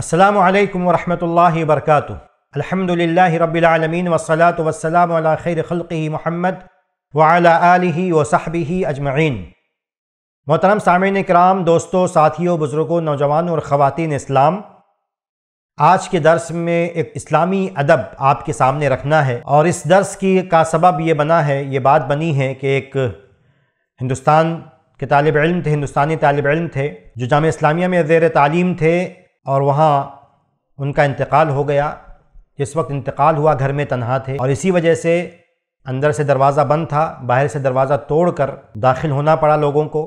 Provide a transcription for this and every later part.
अस्सलाम वालेकुम रहमतुल्लाहि वरकत अल्हम्दुलिल्लाहि रब्बिल आलमीन वस्सलातु वस्सलाम अला खैर खल्क़िही मोहम्मद व अला आलिही व सहबिही अजमईन मोहतरम सामीन कराम दोस्तों साथियों बुज़ुर्गों नौजवानों और ख़वातीन इस्लाम आज के दर्स में एक इस्लामी अदब आपके सामने रखना है और इस दर्स की का सबब ये बना है ये बात बनी है कि एक हिंदुस्तान के तालब इल्म थे हिंदुस्तानी तालब इल्म थे जो जाम इस्लामिया में ज़ेर तालीम थे और वहाँ उनका इंतकाल हो गया जिस वक्त इंतकाल हुआ घर में तनहा थे और इसी वजह से अंदर से दरवाज़ा बंद था बाहर से दरवाज़ा तोड़कर दाखिल होना पड़ा लोगों को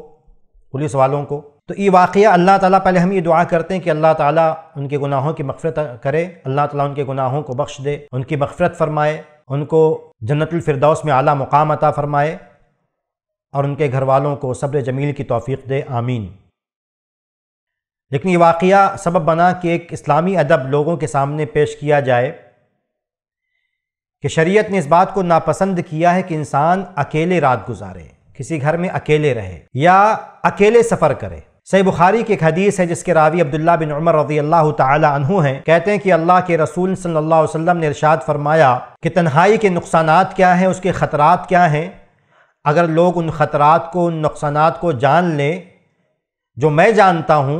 पुलिस वालों को तो ये वाक़ अल्लाह ताला पहले हम ये दुआ करते हैं कि अल्लाह ताला उनके गुनाहों की मफ़रत करे अल्लाह ताला उनके गुनाहों को बख्श दे उनकी मफ़रत फ़रमाए उनको जन्नतफरदौस में अली मुकाम अता फ़रमाए और उनके घर वालों को सब्र जमील की तोफ़ी दे आमीन लेकिन ये वाक़ सबब बना कि एक इस्लामी अदब लोगों के सामने पेश किया जाए कि शरीयत ने इस बात को नापसंद किया है कि इंसान अकेले रात गुजारे किसी घर में अकेले रहे या अकेले सफ़र करे सही बुखारी की एक हदीस है जिसके रावी अब्दुल्ला बिन उमर रजी अल्लाह तहु हैं कहते हैं कि अल्लाह के रसूल सल्ला वसम ने इरशाद फरमाया कि तन्हाई के नुकसान क्या हैं उसके ख़तरा क्या हैं अगर लोग उन ख़तरात को उन नुकसान को जान लें जो मैं जानता हूँ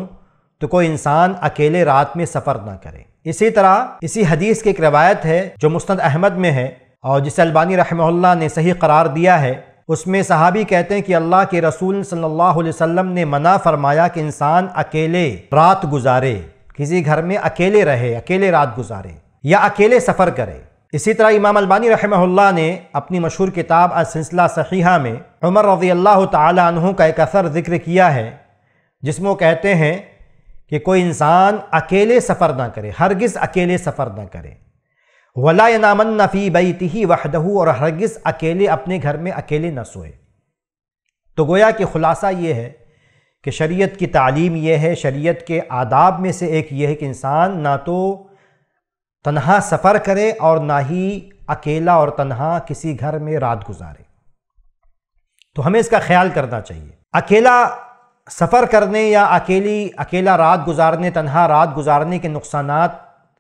तो कोई इंसान अकेले रात में सफ़र ना करे इसी तरह इसी हदीस की एक रवायत है जो मुस्ंद अहमद में है और जिसे अलबानी रहमल्ला ने सही करार दिया है उसमें सहाबी कहते हैं कि अल्लाह के रसूल सल्लल्लाहु अलैहि वसल्लम ने मना फरमाया कि इंसान अकेले रात गुजारे किसी घर में अकेले रहे अकेले रात गुजारे या अकेले सफ़र करे इसी तरह इमाम अलबानी रहमल्ला ने अपनी मशहूर किताब सिलसिला सहीहा में उमर रजी अल्लाह तहों का एक असर ज़िक्र किया है जिसमें वो कहते हैं कि कोई इंसान अकेले सफ़र ना करे हरगिज़ अकेले सफ़र ना करे वला नामन नफ़ी बई ही वहदहू और हरगिज़ अकेले अपने घर में अकेले न सोए तो गोया कि ख़ुलासा ये है कि शरीयत की तालीम यह है शरीयत के आदाब में से एक ये है कि इंसान ना तो तनहा सफ़र करे और ना ही अकेला और तनहा किसी घर में रात गुजारे तो हमें इसका ख्याल करना चाहिए अकेला सफ़र करने या अकेली अकेला रात गुजारने तनहा रात गुजारने के नुकसान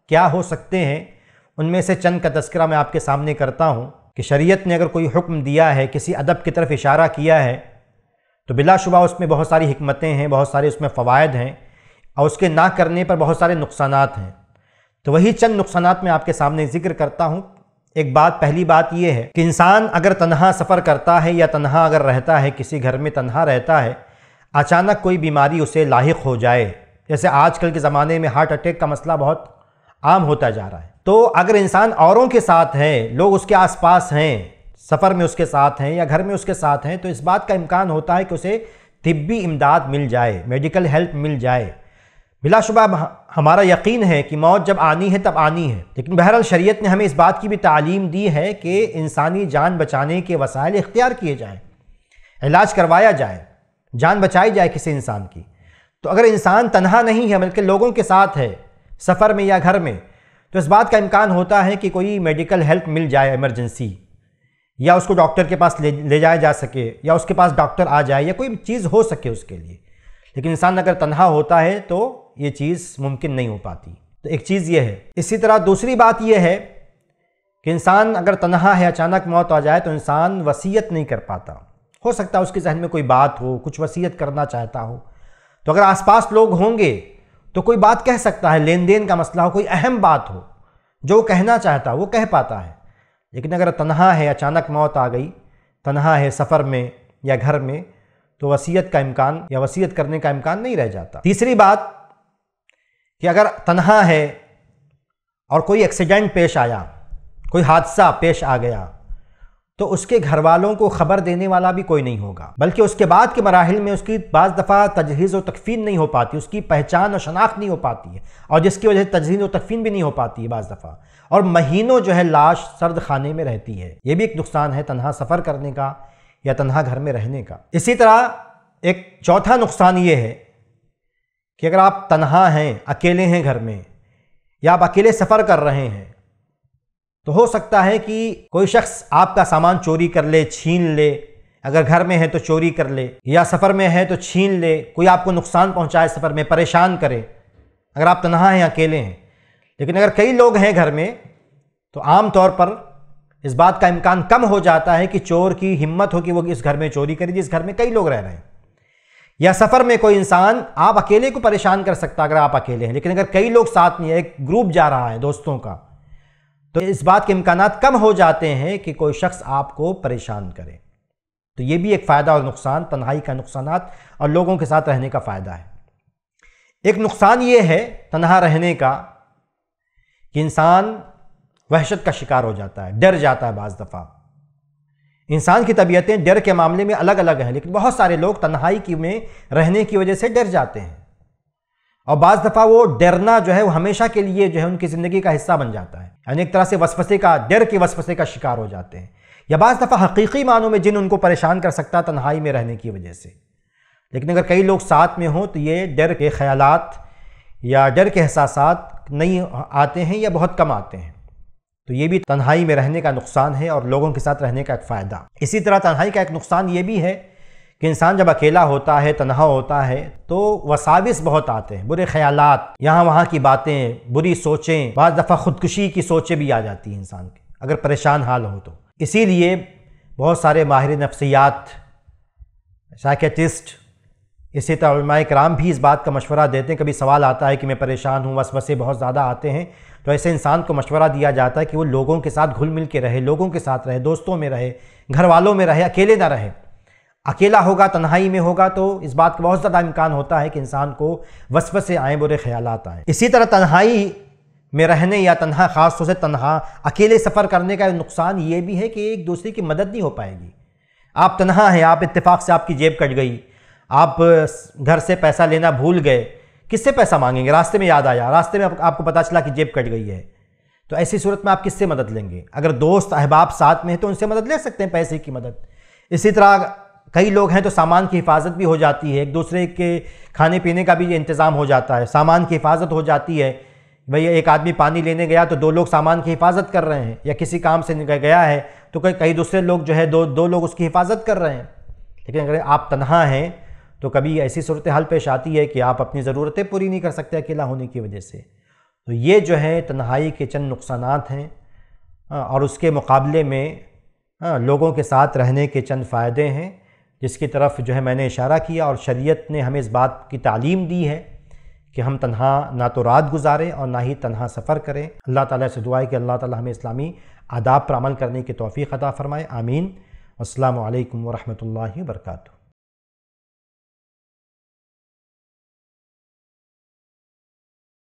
क्या हो सकते हैं उनमें से चंद का तस्करा मैं आपके सामने करता हूँ कि शरीयत ने अगर कोई हुक्म दिया है किसी अदब की तरफ इशारा किया है तो बिलाशुबा उसमें बहुत सारी हमतें हैं बहुत सारे उसमें फ़वाद हैं और उसके ना करने पर बहुत सारे नुकसान हैं तो वही चंद नुकसान मैं आपके सामने ज़िक्र करता हूँ एक बात पहली बात यह है कि इंसान अगर तनहा सफ़र करता है या तनहा अगर रहता है किसी घर में तनहा रहता है अचानक कोई बीमारी उसे लाक हो जाए जैसे आजकल के ज़माने में हार्ट अटैक का मसला बहुत आम होता जा रहा है तो अगर इंसान औरों के साथ हैं लोग उसके आसपास हैं सफ़र में उसके साथ हैं या घर में उसके साथ हैं तो इस बात का इम्कान होता है कि उसे तिब्बी इमदाद मिल जाए मेडिकल हेल्प मिल जाए बिलाशुबा हमारा यकीन है कि मौत जब आनी है तब आनी है लेकिन बहरहाल शरीयत ने हमें इस बात की भी तालीम दी है कि इंसानी जान बचाने के वसायल इख्तियार किए जाएँ इलाज करवाया जाए जान बचाई जाए किसी इंसान की तो अगर इंसान तनहा नहीं है बल्कि लोगों के साथ है सफ़र में या घर में तो इस बात का इम्कान होता है कि कोई मेडिकल हेल्प मिल जाए इमरजेंसी या उसको डॉक्टर के पास ले ले जाया जा सके या उसके पास डॉक्टर आ जाए या कोई चीज़ हो सके उसके लिए लेकिन इंसान अगर तनहा होता है तो ये चीज़ मुमकिन नहीं हो पाती तो एक चीज़ ये है इसी तरह दूसरी बात यह है कि इंसान अगर तनहा है अचानक मौत आ जाए तो इंसान वसीयत नहीं कर पाता हो सकता है उसके जहन में कोई बात हो कुछ वसीयत करना चाहता हो तो अगर आसपास लोग होंगे तो कोई बात कह सकता है लेन देन का मसला हो कोई अहम बात हो जो वो कहना चाहता वो कह पाता है लेकिन अगर तनहा है अचानक मौत आ गई तनहा है सफ़र में या घर में तो वसीयत का इम्कान या वसीयत करने का इम्कान नहीं रह जाता तीसरी बात कि अगर तनहा है और कोई एक्सीडेंट पेश आया कोई हादसा पेश आ गया तो उसके घर वालों को खबर देने वाला भी कोई नहीं होगा बल्कि उसके बाद के मराहल में उसकी बज़ दफ़ा तजहीज़ व तकफीन नहीं हो पाती उसकी पहचान और शनाख्त नहीं हो पाती है और जिसकी वजह से तजहीज़ व तकफीन भी नहीं हो पाती है बज़ दफ़ा और महीनों जो है लाश सर्द खाने में रहती है ये भी एक नुकसान है तनहा सफ़र करने का या तनहा घर में रहने का इसी तरह एक चौथा नुकसान ये है कि अगर आप तनहा हैं अकेले हैं घर में या आप अकेले सफ़र कर रहे हैं तो हो सकता है कि कोई शख्स आपका सामान चोरी कर ले छीन ले अगर घर में है तो चोरी कर ले या सफ़र में है तो छीन ले कोई आपको नुकसान पहुंचाए सफ़र में परेशान करे अगर आप तनहा हैं अकेले हैं लेकिन अगर कई लोग हैं घर में तो आम तौर पर इस बात का इम्कान कम हो जाता है कि चोर की हिम्मत हो कि वो इस घर में चोरी करे जिस घर में कई लोग रह रहे हैं या सफ़र में कोई इंसान आप अकेले को परेशान कर सकता अगर आप अकेले हैं लेकिन अगर कई लोग साथ में एक ग्रुप जा रहा है दोस्तों का तो इस बात के इम्कान कम हो जाते हैं कि कोई शख्स आपको परेशान करे तो ये भी एक फ़ायदा और नुकसान तन्हाई का नुकसान और लोगों के साथ रहने का फ़ायदा है एक नुकसान ये है तनहा रहने का कि इंसान वहशत का शिकार हो जाता है डर जाता है बज़ दफ़ा इंसान की तबीयतें डर के मामले में अलग अलग हैं लेकिन बहुत सारे लोग तन्हाई की में रहने की वजह से डर जाते हैं और बज़ दफ़ा वो डरना जो है वो हमेशा के लिए जो है उनकी ज़िंदगी का हिस्सा बन जाता है यानी एक तरह से वसफसे का डर के वसफसे का शिकार हो जाते हैं या बाज़ दफ़ा हकीकी मानों में जिन उनको परेशान कर सकता तन्हाई में रहने की वजह से लेकिन अगर कई लोग साथ में हों तो ये डर के ख्याल या डर के एहसास नहीं आते हैं या बहुत कम आते हैं तो ये भी तन्हाई में रहने का नुकसान है और लोगों के साथ रहने का एक फ़ायदा इसी तरह तन्हाई का एक नुकसान ये भी है कि इंसान जब अकेला होता है तनहा होता है तो वसाविस बहुत आते हैं बुरे ख्याल यहाँ वहाँ की बातें बुरी सोचें बज दफ़ा ख़ुदकुशी की सोचें भी आ जाती हैं इंसान की अगर परेशान हाल हो तो इसीलिए बहुत सारे माहिर नफसियात साइकेटिस्ट इसी तरह कराम भी इस बात का मशवरा देते हैं कभी सवाल आता है कि मैं परेशान हूँ बस वसे बहुत ज़्यादा आते हैं तो ऐसे इंसान को मशवरा दिया जाता है कि वो लोगों के साथ घुल मिल के रहे लोगों के साथ रहे दोस्तों में रहे घर वालों में रहे अकेले ना रहे अकेला होगा तन्हाई में होगा तो इस बात का बहुत ज़्यादा इम्कान होता है कि इंसान को वसव से आए बुरे ख्याल आए इसी तरह तन्हाई में रहने या तनहा ख़ास तौर से तनहा अकेले सफ़र करने का नुकसान ये भी है कि एक दूसरे की मदद नहीं हो पाएगी आप तनहा हैं आप इतफ़ाक़ से आपकी जेब कट गई आप घर से पैसा लेना भूल गए किससे पैसा मांगेंगे रास्ते में याद आया रास्ते में आप, आपको पता चला कि जेब कट गई है तो ऐसी सूरत में आप किससे मदद लेंगे अगर दोस्त अहबाब साथ में हैं तो उनसे मदद ले सकते हैं पैसे की मदद इसी तरह कई लोग हैं तो सामान की हिफाजत भी हो जाती है एक दूसरे के खाने पीने का भी इंतज़ाम हो जाता है सामान की हिफाजत हो जाती है भैया एक आदमी पानी लेने गया तो दो लोग सामान की हिफाजत कर रहे हैं या किसी काम से गया है तो कई दूसरे लोग जो है दो दो लोग उसकी हिफाजत कर रहे हैं लेकिन अगर आप तन्हा हैं तो कभी ऐसी सूरत हाल पेश आती है कि आप अपनी ज़रूरतें पूरी नहीं कर सकते अकेला होने की वजह से तो ये जो है तन्हाई के चंद नुकसान हैं हाँ, और उसके मुकाबले में हाँ, लोगों के साथ रहने के चंद फ़ायदे हैं जिसकी तरफ जो है मैंने इशारा किया और शरीयत ने हमें इस बात की तालीम दी है कि हम तनहा ना तो रात गुजारें और ना ही तनहा सफ़र करें अल्लाह ताला से दुआ है कि अल्लाह ताला हमें इस्लामी आदाब पर अमल करने की तोफ़ी अता फ़रमाए आमीन अल्लाम वरहमल वर्का